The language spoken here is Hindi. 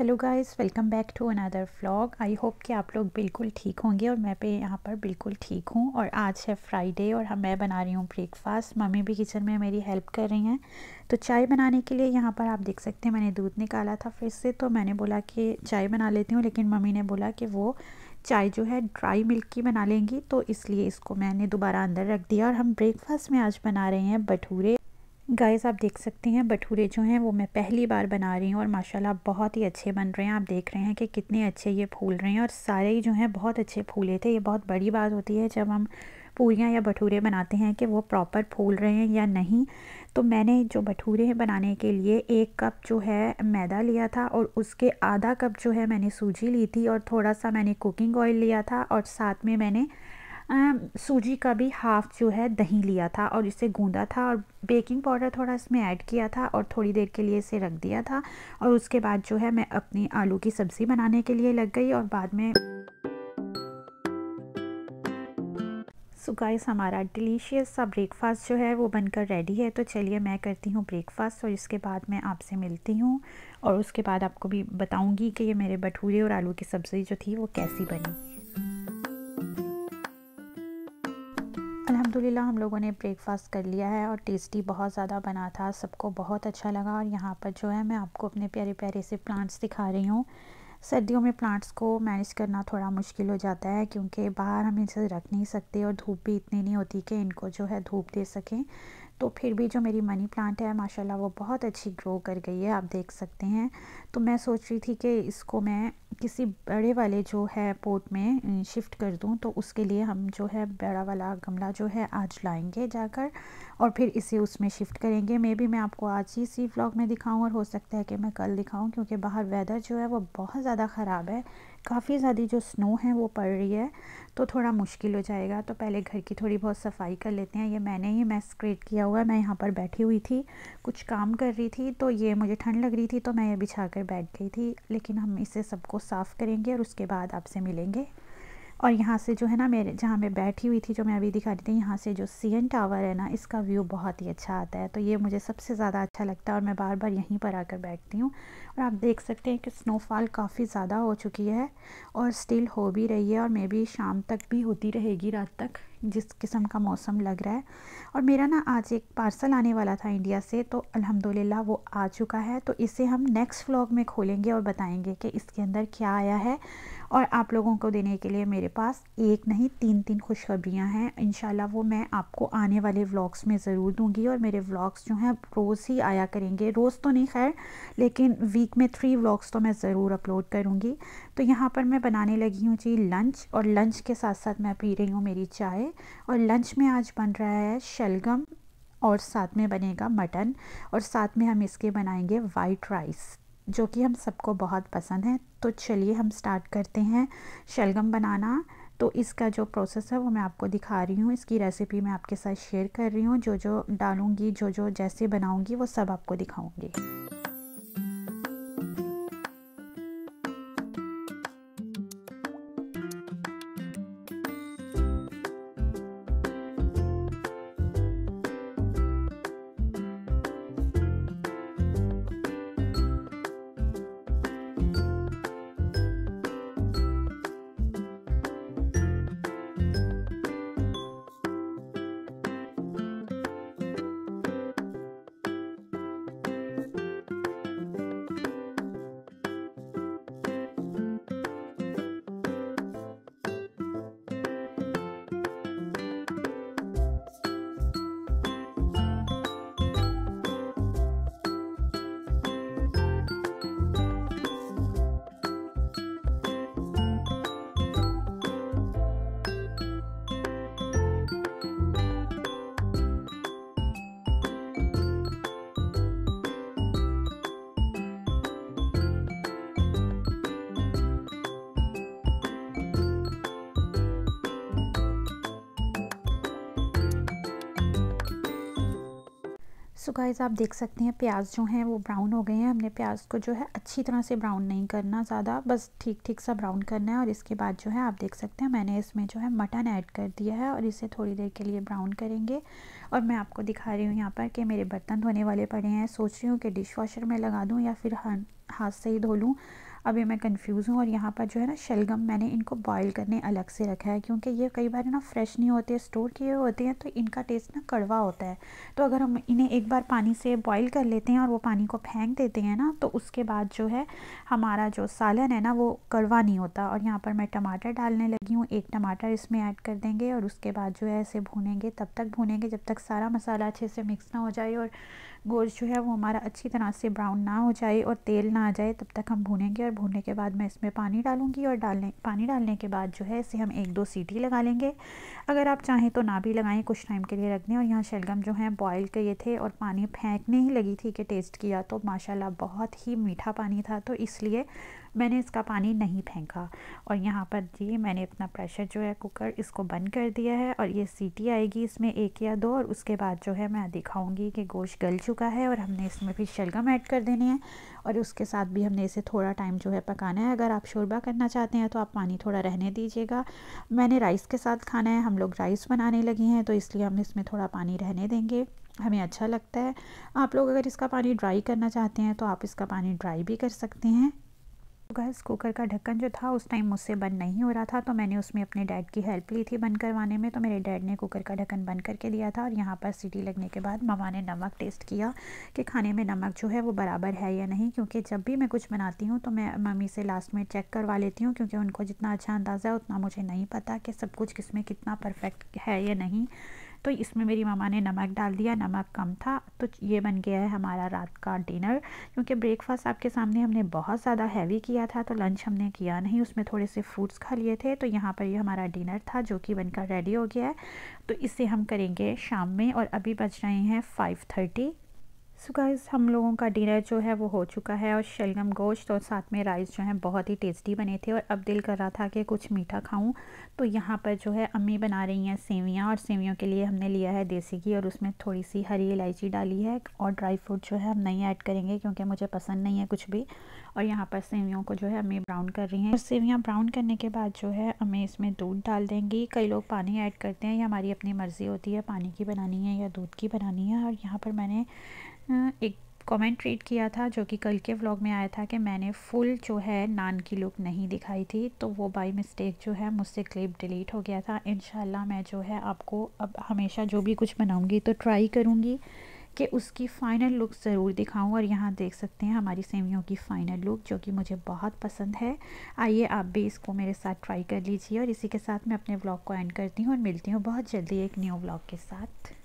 hello guys welcome back to another vlog I hope कि आप लोग बिल्कुल ठीक होंगे और मैं पे यहाँ पर बिल्कुल ठीक हूँ और आज है फ्राइडे और हम मैं बना रही हूँ ब्रेकफास्ट मम्मी भी किचन में मेरी हेल्प कर रही हैं तो चाय बनाने के लिए यहाँ पर आप देख सकते हैं मैंने दूध निकाला था फिर से तो मैंने बोला कि चाय बना लेती हूँ लेकिन मम्मी ने बोला कि वो चाय जो है ड्राई मिल्क की बना लेंगी तो इसलिए इसको मैंने दोबारा अंदर रख दिया और हम ब्रेकफास्ट में आज बना रहे हैं भटूरे गाइस आप देख सकते हैं भटूरे जो हैं वो मैं पहली बार बना रही हूँ और माशाल्लाह बहुत ही अच्छे बन रहे हैं आप देख रहे हैं कि कितने अच्छे ये फूल रहे हैं और सारे ही जो हैं बहुत अच्छे फूले थे ये बहुत बड़ी बात होती है जब हम पूरियाँ या भटूरे बनाते हैं कि वो प्रॉपर फूल रहे हैं या नहीं तो मैंने जो भटूरे बनाने के लिए एक कप जो है मैदा लिया था और उसके आधा कप जो है मैंने सूजी ली थी और थोड़ा सा मैंने कुकिंग ऑयल लिया था और साथ में मैंने सूजी का भी हाफ जो है दही लिया था और इसे गूंदा था और बेकिंग पाउडर थोड़ा इसमें ऐड किया था और थोड़ी देर के लिए इसे रख दिया था और उसके बाद जो है मैं अपनी आलू की सब्ज़ी बनाने के लिए लग गई और बाद में सो गाइस हमारा डिलीशियस सा ब्रेकफास्ट जो है वो बनकर रेडी है तो चलिए मैं करती हूँ ब्रेकफास्ट और इसके बाद मैं आपसे मिलती हूँ और उसके बाद आपको भी बताऊँगी कि ये मेरे भटूरे और आलू की सब्ज़ी जो थी वो कैसी बनी अलहमदिल्ला हम लोगों ने ब्रेकफास्ट कर लिया है और टेस्टी बहुत ज़्यादा बना था सबको बहुत अच्छा लगा और यहाँ पर जो है मैं आपको अपने प्यारे प्यारे से प्लांट्स दिखा रही हूँ सर्दियों में प्लांट्स को मैनेज करना थोड़ा मुश्किल हो जाता है क्योंकि बाहर हम इनसे रख नहीं सकते और धूप भी इतनी नहीं होती कि इनको जो है धूप दे सकें तो फिर भी जो मेरी मनी प्लांट है माशाल्लाह वो बहुत अच्छी ग्रो कर गई है आप देख सकते हैं तो मैं सोच रही थी कि इसको मैं किसी बड़े वाले जो है पोर्ट में शिफ्ट कर दूं तो उसके लिए हम जो है बड़ा वाला गमला जो है आज लाएंगे जाकर और फिर इसे उसमें शिफ्ट करेंगे मे बी मैं आपको आज ही इसी व्लॉग में दिखाऊं और हो सकता है कि मैं कल दिखाऊं क्योंकि बाहर वेदर जो है वो बहुत ज़्यादा ख़राब है काफ़ी ज़्यादा जो स्नो है वो पड़ रही है तो थोड़ा मुश्किल हो जाएगा तो पहले घर की थोड़ी बहुत सफाई कर लेते हैं ये मैंने ही मैस क्रिएट किया हुआ है मैं यहाँ पर बैठी हुई थी कुछ काम कर रही थी तो ये मुझे ठंड लग रही थी तो मैं ये बिछा कर बैठ गई थी लेकिन हम इसे सबको साफ़ करेंगे और उसके बाद आपसे मिलेंगे और यहाँ से जो है ना मेरे जहाँ मैं बैठी हुई थी जो मैं अभी दिखा रही थी यहाँ से जो सी एन टावर है ना इसका व्यू बहुत ही अच्छा आता है तो ये मुझे सबसे ज़्यादा अच्छा लगता है और मैं बार बार यहीं पर आकर बैठती हूँ और आप देख सकते हैं कि स्नोफॉल काफ़ी ज़्यादा हो चुकी है और स्टिल हो भी रही है और मे बी शाम तक भी होती रहेगी रात तक जिस किस्म का मौसम लग रहा है और मेरा ना आज एक पार्सल आने वाला था इंडिया से तो अल्हम्दुलिल्लाह वो आ चुका है तो इसे हम नेक्स्ट व्लॉग में खोलेंगे और बताएंगे कि इसके अंदर क्या आया है और आप लोगों को देने के लिए मेरे पास एक नहीं तीन तीन खुशखबरियाँ हैं इन वो मैं आपको आने वाले व्लॉग्स में ज़रूर दूँगी और मेरे व्लॉग्स जो हैं रोज़ ही आया करेंगे रोज़ तो नहीं खैर लेकिन वीक में थ्री व्लॉग्स तो मैं ज़रूर अपलोड करूँगी तो यहाँ पर मैं बनाने लगी हूँ जी लंच और लंच के साथ साथ मैं पी रही हूँ मेरी चाय और लंच में आज बन रहा है शलगम और साथ में बनेगा मटन और साथ में हम इसके बनाएंगे वाइट राइस जो कि हम सबको बहुत पसंद है तो चलिए हम स्टार्ट करते हैं शलगम बनाना तो इसका जो प्रोसेस है वो मैं आपको दिखा रही हूँ इसकी रेसिपी मैं आपके साथ शेयर कर रही हूँ जो जो डालूँगी जो जो जैसे बनाऊँगी वो सब आपको दिखाऊँगी सो गाइज़ आप देख सकते हैं प्याज जो हैं वो ब्राउन हो गए हैं हमने प्याज को जो है अच्छी तरह से ब्राउन नहीं करना ज़्यादा बस ठीक ठीक सा ब्राउन करना है और इसके बाद जो है आप देख सकते हैं मैंने इसमें जो है मटन ऐड कर दिया है और इसे थोड़ी देर के लिए ब्राउन करेंगे और मैं आपको दिखा रही हूँ यहाँ पर कि मेरे बर्तन धोने वाले पड़े हैं सोच रही हूँ कि डिश वॉशर में लगा दूँ या फिर हाथ से ही धो लूँ अभी मैं कंफ्यूज हूँ और यहाँ पर जो है ना शलगम मैंने इनको बॉईल करने अलग से रखा है क्योंकि ये कई बार ना फ्रेश नहीं होते स्टोर किए हुए होते हैं तो इनका टेस्ट ना कड़वा होता है तो अगर हम इन्हें एक बार पानी से बॉईल कर लेते हैं और वो पानी को फेंक देते हैं ना तो उसके बाद जो है हमारा जो सालन है ना वो कड़वा नहीं होता और यहाँ पर मैं टमाटर डालने लगी हूँ एक टमाटर इसमें ऐड कर देंगे और उसके बाद जो है ऐसे भूनेंगे तब तक भूनेंगे जब तक सारा मसाला अच्छे से मिक्स ना हो जाए और गोश्त जो है वो हमारा अच्छी तरह से ब्राउन ना हो जाए और तेल ना आ जाए तब तक हम भूनेंगे और भूनने के बाद मैं इसमें पानी डालूंगी और डालने पानी डालने के बाद जो है इसे हम एक दो सीटी लगा लेंगे अगर आप चाहें तो ना भी लगाएं कुछ टाइम के लिए रख दें और यहाँ शलगम जो है बॉयल किए थे और पानी फेंकने ही लगी थी कि टेस्ट किया तो माशाला बहुत ही मीठा पानी था तो इसलिए मैंने इसका पानी नहीं फेंका और यहाँ पर जी मैंने अपना प्रेशर जो है कुकर इसको बंद कर दिया है और ये सीटी आएगी इसमें एक या दो और उसके बाद जो है मैं दिखाऊँगी कि गोश्त गल चुका चुका है और हमने इसमें फिर शलगम ऐड कर देने हैं और उसके साथ भी हमने इसे थोड़ा टाइम जो है पकाना है अगर आप शोरबा करना चाहते हैं तो आप पानी थोड़ा रहने दीजिएगा मैंने राइस के साथ खाना है हम लोग राइस बनाने लगे हैं तो इसलिए हम इसमें थोड़ा पानी रहने देंगे हमें अच्छा लगता है आप लोग अगर इसका पानी ड्राई करना चाहते हैं तो आप इसका पानी ड्राई भी कर सकते हैं गैस कुकर का ढक्कन जो था उस टाइम मुझसे बंद नहीं हो रहा था तो मैंने उसमें अपने डैड की हेल्प ली थी बंद करवाने में तो मेरे डैड ने कुकर का ढक्कन बंद करके दिया था और यहाँ पर सीटी लगने के बाद ममा ने नमक टेस्ट किया कि खाने में नमक जो है वो बराबर है या नहीं क्योंकि जब भी मैं कुछ बनाती हूँ तो मैं मम्मी से लास्ट में चेक करवा लेती हूँ क्योंकि उनको जितना अच्छा अंदाज़ा है उतना मुझे नहीं पता कि सब कुछ किस में कितना परफेक्ट है या नहीं तो इसमें मेरी मामा ने नमक डाल दिया नमक कम था तो ये बन गया है हमारा रात का डिनर क्योंकि ब्रेकफास्ट आपके सामने हमने बहुत ज़्यादा हैवी किया था तो लंच हमने किया नहीं उसमें थोड़े से फ्रूट्स खा लिए थे तो यहाँ पर ये हमारा डिनर था जो कि बनकर रेडी हो गया है तो इसे हम करेंगे शाम में और अभी बज रहे हैं फाइव थर्टी सो गाइस हम लोगों का डिनर जो है वो हो चुका है और शलगम गोश्त और साथ में राइस जो है बहुत ही टेस्टी बने थे और अब दिल कर रहा था कि कुछ मीठा खाऊं तो यहाँ पर जो है अम्मी बना रही हैं सेवियाँ और सेवियों के लिए हमने लिया है देसी घी और उसमें थोड़ी सी हरी इलायची डाली है और ड्राई फ्रूट जो है हम नहीं ऐड करेंगे क्योंकि मुझे पसंद नहीं है कुछ भी और यहाँ पर सेवियों को जो है हमें ब्राउन कर रही हैं और सेवियाँ ब्राउन करने के बाद जो है हमें इसमें दूध डाल देंगी कई लोग पानी ऐड करते हैं ये हमारी अपनी मर्ज़ी होती है पानी की बनानी है या दूध की बनानी है और यहाँ पर मैंने एक कमेंट रीड किया था जो कि कल के व्लॉग में आया था कि मैंने फुल जो है नान की लुक नहीं दिखाई थी तो वो बाई मिस्टेक जो है मुझसे क्लिप डिलीट हो गया था इन मैं जो है आपको अब हमेशा जो भी कुछ बनाऊँगी तो ट्राई करूँगी कि उसकी फ़ाइनल लुक ज़रूर दिखाऊं और यहाँ देख सकते हैं हमारी सेवियों की फ़ाइनल लुक जो कि मुझे बहुत पसंद है आइए आप भी इसको मेरे साथ ट्राई कर लीजिए और इसी के साथ मैं अपने ब्लॉग को एंड करती हूँ और मिलती हूँ बहुत जल्दी एक न्यू ब्लॉग के साथ